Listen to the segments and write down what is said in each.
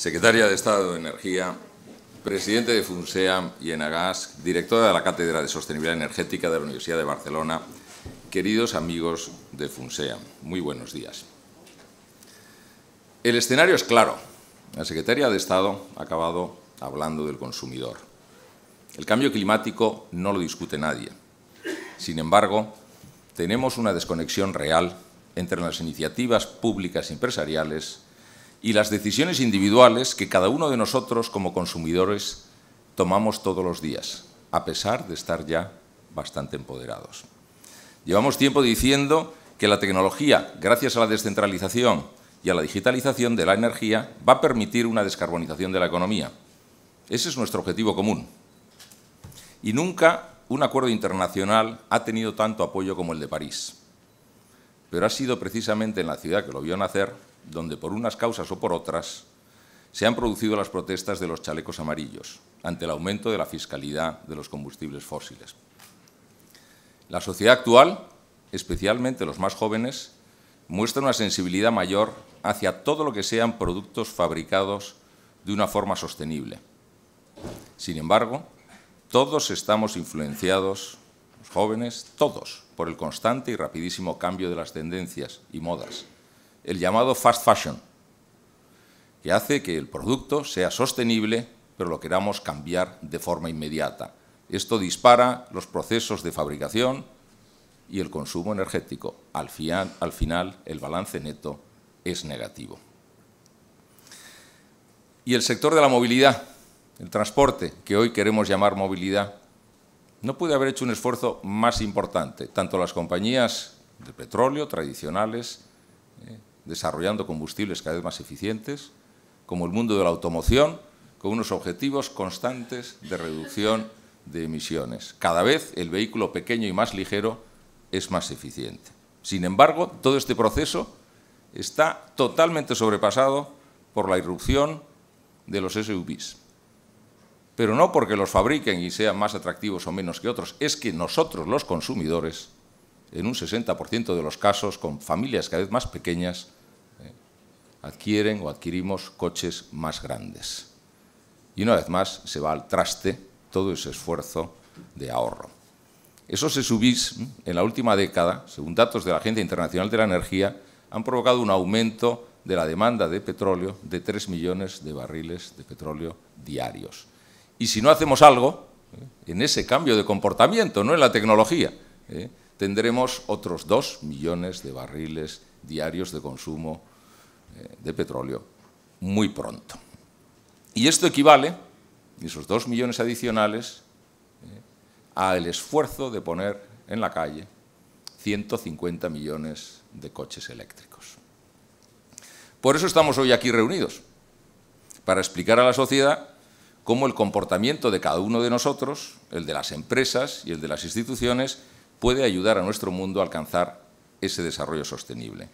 secretaria de Estado de Energía, presidente de FUNSEAM y ENAGAS, directora de la Cátedra de Sostenibilidad Energética de la Universidad de Barcelona, queridos amigos de FUNSEAM, muy buenos días. El escenario es claro. La secretaria de Estado ha acabado hablando del consumidor. El cambio climático no lo discute nadie. Sin embargo, tenemos una desconexión real entre las iniciativas públicas empresariales y las decisiones individuales que cada uno de nosotros como consumidores tomamos todos los días, a pesar de estar ya bastante empoderados. Llevamos tiempo diciendo que la tecnología, gracias a la descentralización y a la digitalización de la energía, va a permitir una descarbonización de la economía. Ese es nuestro objetivo común. Y nunca un acuerdo internacional ha tenido tanto apoyo como el de París. Pero ha sido precisamente en la ciudad que lo vio nacer donde por unas causas o por otras se han producido las protestas de los chalecos amarillos ante el aumento de la fiscalidad de los combustibles fósiles. La sociedad actual, especialmente los más jóvenes, muestra una sensibilidad mayor hacia todo lo que sean productos fabricados de una forma sostenible. Sin embargo, todos estamos influenciados, los jóvenes, todos, por el constante y rapidísimo cambio de las tendencias y modas el llamado fast fashion, que hace que el producto sea sostenible, pero lo queramos cambiar de forma inmediata. Esto dispara los procesos de fabricación y el consumo energético. Al, final, el balance neto es negativo. Y el sector de la movilidad, el transporte, que hoy queremos llamar movilidad, no puede haber hecho un esfuerzo más importante. Tanto las compañías de petróleo tradicionales desarrollando combustibles cada vez más eficientes, como el mundo de la automoción, con unos objetivos constantes de reducción de emisiones. Cada vez el vehículo pequeño y más ligero es más eficiente. Sin embargo, todo este proceso está totalmente sobrepasado por la irrupción de los SUVs. Pero no porque los fabriquen y sean más atractivos o menos que otros, es que nosotros los consumidores, en un 60% de los casos, con familias cada vez más pequeñas, adquieren o adquirimos coches más grandes. Y una vez más se va al traste todo ese esfuerzo de ahorro. Esos SUVs en la última década, según datos de la Agencia Internacional de la Energía, han provocado un aumento de la demanda de petróleo de 3 millones de barriles de petróleo diarios. Y si no hacemos algo, ¿eh? en ese cambio de comportamiento, no en la tecnología, ¿eh? tendremos otros 2 millones de barriles diarios de consumo eh, de petróleo muy pronto. Y esto equivale, esos dos millones adicionales, eh, al esfuerzo de poner en la calle 150 millones de coches eléctricos. Por eso estamos hoy aquí reunidos, para explicar a la sociedad cómo el comportamiento de cada uno de nosotros, el de las empresas y el de las instituciones, puede ayudar a nuestro mundo a alcanzar ese desarrollo sostenible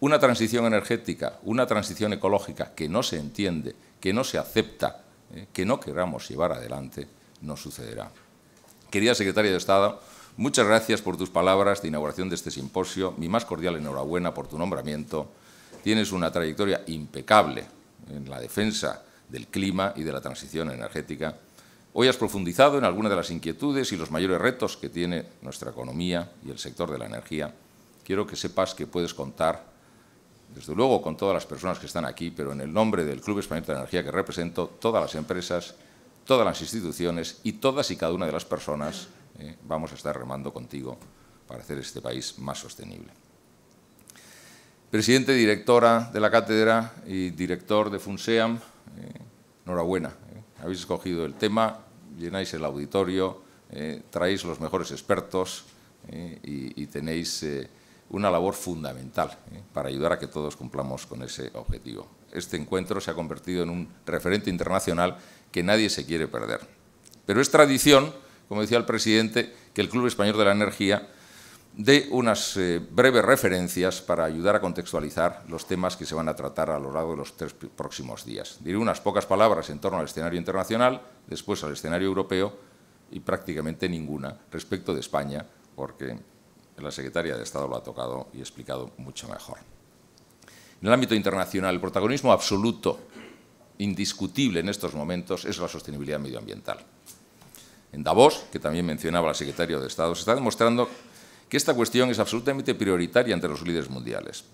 una transición energética, una transición ecológica que no se entiende, que no se acepta, eh, que no queramos llevar adelante, no sucederá. Querida secretaria de Estado, muchas gracias por tus palabras de inauguración de este simposio. Mi más cordial enhorabuena por tu nombramiento. Tienes una trayectoria impecable en la defensa del clima y de la transición energética. Hoy has profundizado en algunas de las inquietudes y los mayores retos que tiene nuestra economía y el sector de la energía. Quiero que sepas que puedes contar desde luego con todas las personas que están aquí, pero en el nombre del Club Español de Energía que represento, todas las empresas, todas las instituciones y todas y cada una de las personas eh, vamos a estar remando contigo para hacer este país más sostenible. Presidente, directora de la cátedra y director de FUNSEAM, eh, enhorabuena. Eh. habéis escogido el tema, llenáis el auditorio, traéis los mejores expertos y, tenéis una labor fundamental ¿eh? para ayudar a que todos cumplamos con ese objetivo. Este encuentro se ha convertido en un referente internacional que nadie se quiere perder. Pero es tradición, como decía el presidente, que el Club Español de la Energía dé unas eh, breves referencias para ayudar a contextualizar los temas que se van a tratar a lo largo de los tres próximos días. Diré unas pocas palabras en torno al escenario internacional, después al escenario europeo y prácticamente ninguna respecto de España, porque la secretaria de Estado lo ha tocado y explicado mucho mejor. En el ámbito internacional, el protagonismo absoluto, indiscutible en estos momentos, es la sostenibilidad medioambiental. En Davos, que también mencionaba la secretaria de Estado, se está demostrando que esta cuestión es absolutamente prioritaria entre los líderes mundiales.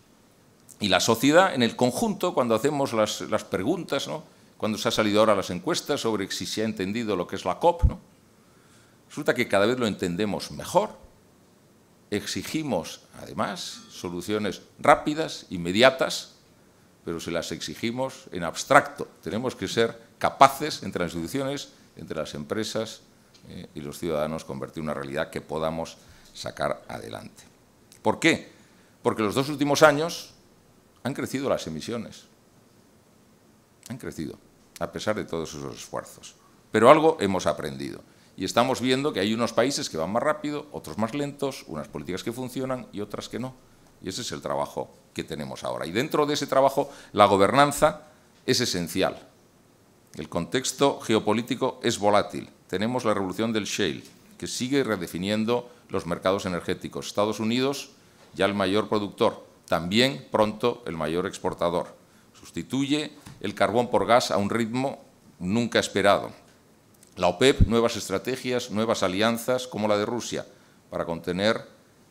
Y la sociedad, en el conjunto, cuando hacemos las, preguntas, cuando se ha salido ahora las encuestas sobre si se ha entendido lo que es la COP, ¿no? resulta que cada vez lo entendemos mejor, Exigimos, además, soluciones rápidas, inmediatas, pero se las exigimos en abstracto. Tenemos que ser capaces, entre las instituciones, entre las empresas eh, y los ciudadanos, convertir una realidad que podamos sacar adelante. ¿Por qué? Porque los dos últimos años han crecido las emisiones. Han crecido, a pesar de todos esos esfuerzos. Pero algo hemos aprendido. Y estamos viendo que hay unos países que van más rápido, otros más lentos, unas políticas que funcionan y otras que no. Y ese es el trabajo que tenemos ahora. Y dentro de ese trabajo, la gobernanza es esencial. El contexto geopolítico es volátil. Tenemos la revolución del shale, que sigue redefiniendo los mercados energéticos. Estados Unidos, ya el mayor productor, también pronto el mayor exportador. Sustituye el carbón por gas a un ritmo nunca esperado la OPEP, nuevas estrategias, nuevas alianzas, como la de Rusia, para contener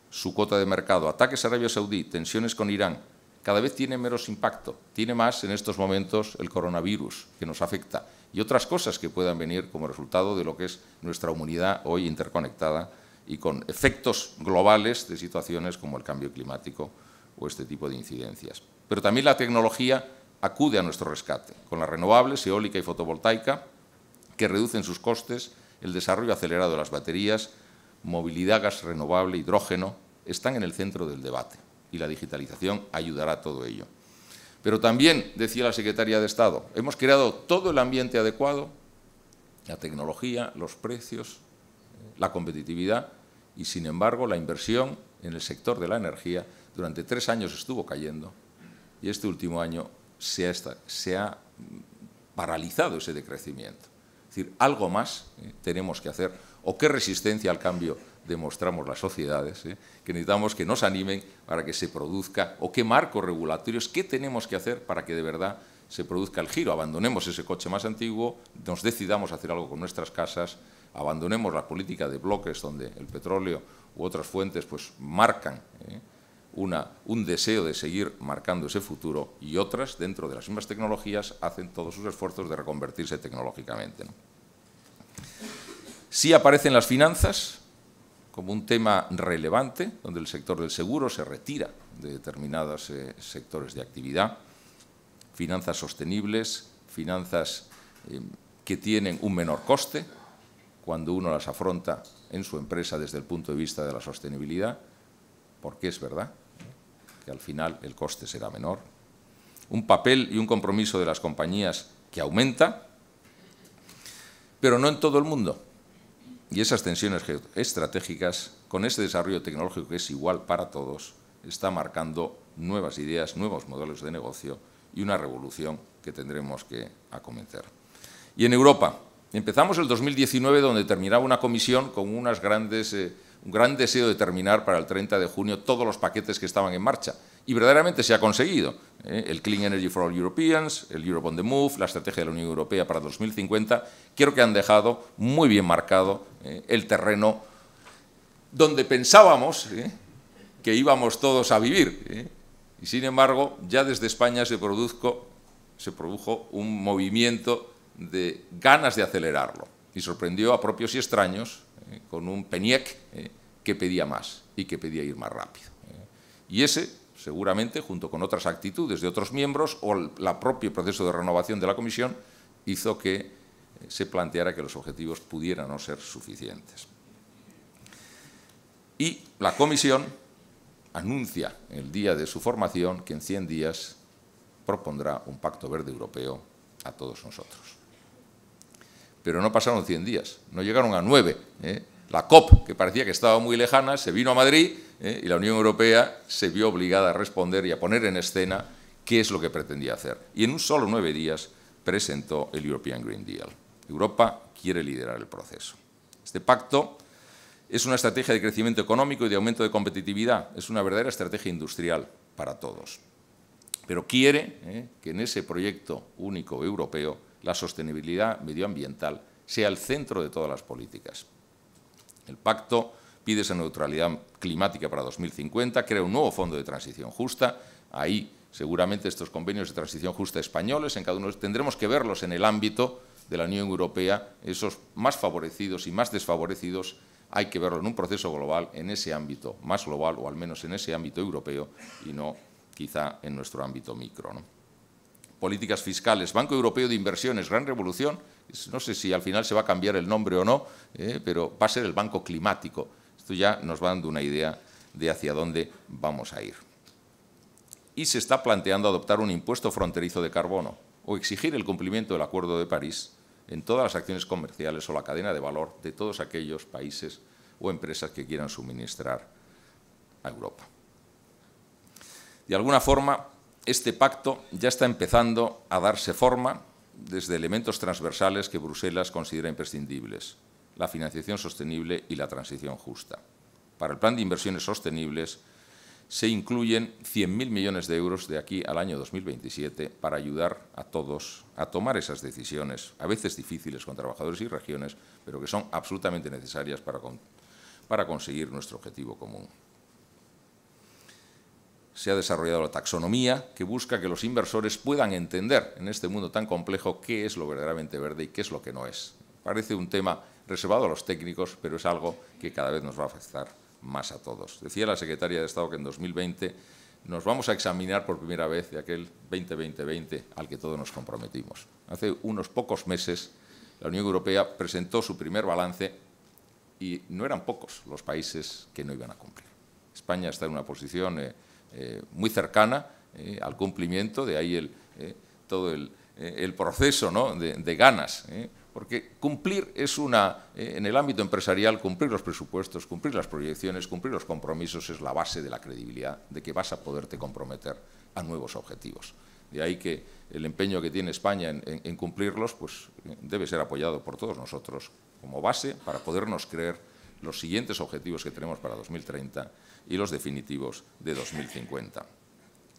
su cuota de mercado. Ataques a Arabia Saudí, tensiones con Irán, cada vez tiene menos impacto. Tiene más en estos momentos el coronavirus que nos afecta y otras cosas que puedan venir como resultado de lo que es nuestra humanidad hoy interconectada y con efectos globales de situaciones como el cambio climático o este tipo de incidencias. Pero también la tecnología acude a nuestro rescate. Con las renovables, eólica y fotovoltaica, que reducen sus costes, el desarrollo acelerado de las baterías, movilidad gas renovable, hidrógeno, están en el centro del debate y la digitalización ayudará a todo ello. Pero también, decía la secretaria de Estado, hemos creado todo el ambiente adecuado, la tecnología, los precios, la competitividad y, sin embargo, la inversión en el sector de la energía durante tres años estuvo cayendo y este último año se ha, se ha paralizado ese decrecimiento decir, algo más eh, tenemos que hacer o qué resistencia al cambio demostramos las sociedades, eh, que necesitamos que nos animen para que se produzca o qué marcos regulatorios, qué tenemos que hacer para que de verdad se produzca el giro. Abandonemos ese coche más antiguo, nos decidamos a hacer algo con nuestras casas, abandonemos la política de bloques donde el petróleo u otras fuentes pues marcan. Eh, una, un deseo de seguir marcando ese futuro y otras, dentro de las mismas tecnologías, hacen todos sus esfuerzos de reconvertirse tecnológicamente. Sí aparecen las finanzas como un tema relevante, donde el sector del seguro se retira de determinados eh, sectores de actividad. Finanzas sostenibles, finanzas eh, que tienen un menor coste cuando uno las afronta en su empresa desde el punto de vista de la sostenibilidad, porque es verdad que al final el coste será menor, un papel y un compromiso de las compañías que aumenta, pero no en todo el mundo. Y esas tensiones estratégicas, con ese desarrollo tecnológico que es igual para todos, está marcando nuevas ideas, nuevos modelos de negocio y una revolución que tendremos que acometer. Y en Europa, empezamos el 2019 donde terminaba una comisión con unas grandes... Eh, un gran deseo de terminar para el 30 de junio todos los paquetes que estaban en marcha. Y verdaderamente se ha conseguido. ¿eh? El Clean Energy for All Europeans, el Europe on the Move, la estrategia de la Unión Europea para 2050, Quiero que han dejado muy bien marcado ¿eh? el terreno donde pensábamos ¿eh? que íbamos todos a vivir. Y sin embargo, ya desde España se, se produjo un movimiento de ganas de acelerarlo. Y sorprendió a propios y extraños eh, con un Peniec eh, que pedía más y que pedía ir más rápido. Eh. Y ese, seguramente, junto con otras actitudes de otros miembros o el propio proceso de renovación de la comisión, hizo que se planteara que los objetivos pudieran no ser suficientes. Y la comisión anuncia el día de su formación que en 100 días propondrá un pacto verde europeo a todos nosotros pero no pasaron 100 días, no llegaron a 9. ¿eh? La COP, que parecía que estaba muy lejana, se vino a Madrid ¿eh? y la Unión Europea se vio obligada a responder y a poner en escena qué es lo que pretendía hacer. Y en un solo nueve días presentó el European Green Deal. Europa quiere liderar el proceso. Este pacto es una estrategia de crecimiento económico y de aumento de competitividad, es una verdadera estrategia industrial para todos. Pero quiere ¿eh? que en ese proyecto único europeo la sostenibilidad medioambiental sea el centro de todas las políticas. El pacto pide esa neutralidad climática para 2050, crea un nuevo fondo de transición justa, ahí seguramente estos convenios de transición justa españoles, en cada uno tendremos que verlos en el ámbito de la Unión Europea, esos más favorecidos y más desfavorecidos, hay que verlos en un proceso global, en ese ámbito más global, o al menos en ese ámbito europeo, y no quizá en nuestro ámbito micro. ¿no? políticas fiscales, Banco Europeo de Inversiones, Gran Revolución, no sé si al final se va a cambiar el nombre o no, eh, pero va a ser el Banco Climático. Esto ya nos va dando una idea de hacia dónde vamos a ir. Y se está planteando adoptar un impuesto fronterizo de carbono o exigir el cumplimiento del Acuerdo de París en todas las acciones comerciales o la cadena de valor de todos aquellos países o empresas que quieran suministrar a Europa. De alguna forma, este pacto ya está empezando a darse forma desde elementos transversales que Bruselas considera imprescindibles, la financiación sostenible y la transición justa. Para el plan de inversiones sostenibles se incluyen 100.000 millones de euros de aquí al año 2027 para ayudar a todos a tomar esas decisiones, a veces difíciles con trabajadores y regiones, pero que son absolutamente necesarias para, para conseguir nuestro objetivo común se ha desarrollado la taxonomía que busca que los inversores puedan entender en este mundo tan complejo qué es lo verdaderamente verde y qué es lo que no es. Parece un tema reservado a los técnicos, pero es algo que cada vez nos va a afectar más a todos. Decía la secretaria de Estado que en 2020 nos vamos a examinar por primera vez de aquel 2020 al que todos nos comprometimos. Hace unos pocos meses la Unión Europea presentó su primer balance y no eran pocos los países que no iban a cumplir. España está en una posición... Eh, eh, muy cercana eh, al cumplimiento, de ahí el, eh, todo el, proceso ¿no? de, ganas. Porque cumplir es una, en el ámbito empresarial, cumplir los presupuestos, cumplir las proyecciones, cumplir los compromisos es la base de la credibilidad, de que vas a poderte comprometer a nuevos objetivos. De ahí que el empeño que tiene España en, en cumplirlos pues, debe ser apoyado por todos nosotros como base para podernos creer los siguientes objetivos que tenemos para 2030 y los definitivos de 2050.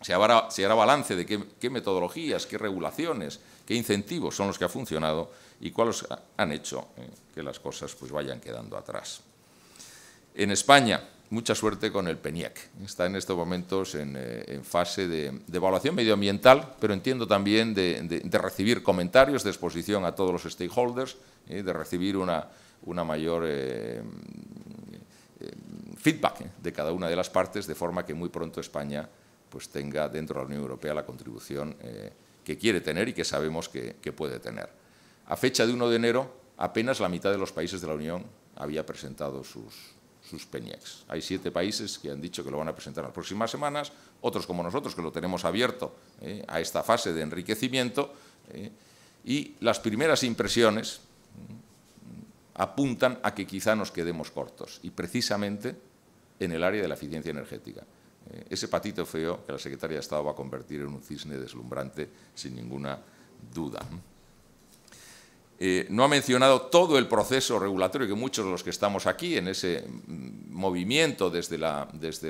Se hará, balance de qué, metodologías, qué regulaciones, qué incentivos son los que han funcionado y cuáles han hecho eh, que las cosas pues, vayan quedando atrás. En España, mucha suerte con el PENIAC. Está en estos momentos en, eh, fase de, evaluación medioambiental, pero entiendo también de, recibir comentarios, de exposición a todos los stakeholders, eh, de recibir una, mayor eh, feedback de cada una de las partes, de forma que muy pronto España pues, tenga dentro de la Unión Europea la contribución que quiere tener y que sabemos que puede tener. A fecha de 1 de enero, apenas la mitad de los países de la Unión había presentado sus, sus peñacs Hay siete países que han dicho que lo van a presentar en las próximas semanas, otros como nosotros que lo tenemos abierto eh, a esta fase de enriquecimiento eh, y las primeras impresiones mm, apuntan a que quizá nos quedemos cortos y precisamente en el área de la eficiencia energética. Eh, ese patito feo que la secretaria de Estado va a convertir en un cisne deslumbrante sin ninguna duda. Eh, no ha mencionado todo el proceso regulatorio que muchos de los que estamos aquí en ese mm, movimiento desde la,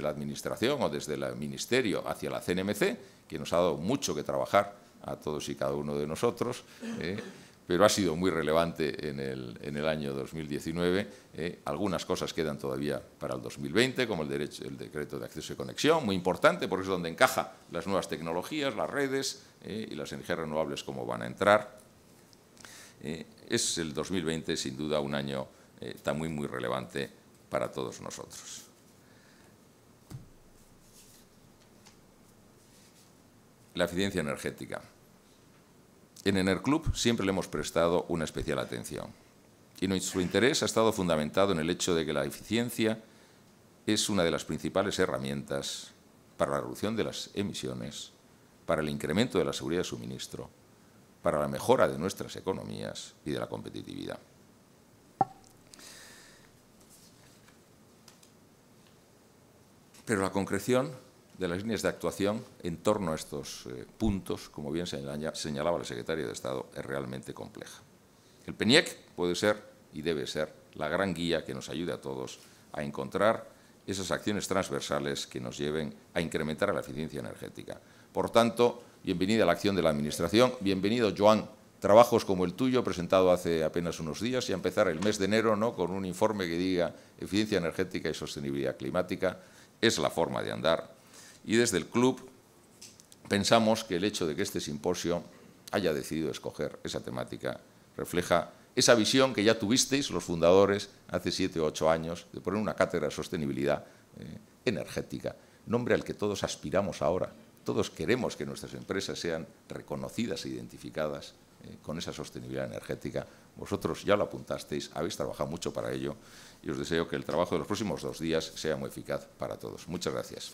Administración o desde el Ministerio hacia la CNMC, que nos ha dado mucho que trabajar a todos y cada uno de nosotros, eh, pero ha sido muy relevante en el, año 2019. Eh, algunas cosas quedan todavía para el 2020, como el, derecho, el decreto de acceso y conexión, muy importante porque es donde encaja las nuevas tecnologías, las redes y las energías renovables, como van a entrar. Eh, es el 2020 sin duda un año eh, tan muy, muy relevante para todos nosotros. La eficiencia energética. En Enerclub siempre le hemos prestado una especial atención y nuestro interés ha estado fundamentado en el hecho de que la eficiencia es una de las principales herramientas para la reducción de las emisiones, para el incremento de la seguridad de suministro para la mejora de nuestras economías y de la competitividad. Pero la concreción de las líneas de actuación en torno a estos eh, puntos, como bien señalaba la secretaria de Estado, es realmente compleja. El PENIEC puede ser y debe ser la gran guía que nos ayude a todos a encontrar esas acciones transversales que nos lleven a incrementar la eficiencia energética. Por tanto, bienvenida a la acción de la Administración, bienvenido Joan, trabajos como el tuyo presentado hace apenas unos días y a empezar el mes de enero ¿no? con un informe que diga eficiencia energética y sostenibilidad climática, es la forma de andar. Y desde el club pensamos que el hecho de que este simposio haya decidido escoger esa temática refleja esa visión que ya tuvisteis los fundadores hace siete o ocho años de poner una cátedra de sostenibilidad eh, energética, nombre al que todos aspiramos ahora, todos queremos que nuestras empresas sean reconocidas e identificadas eh, con esa sostenibilidad energética. Vosotros ya lo apuntasteis, habéis trabajado mucho para ello y os deseo que el trabajo de los próximos dos días sea muy eficaz para todos. Muchas gracias.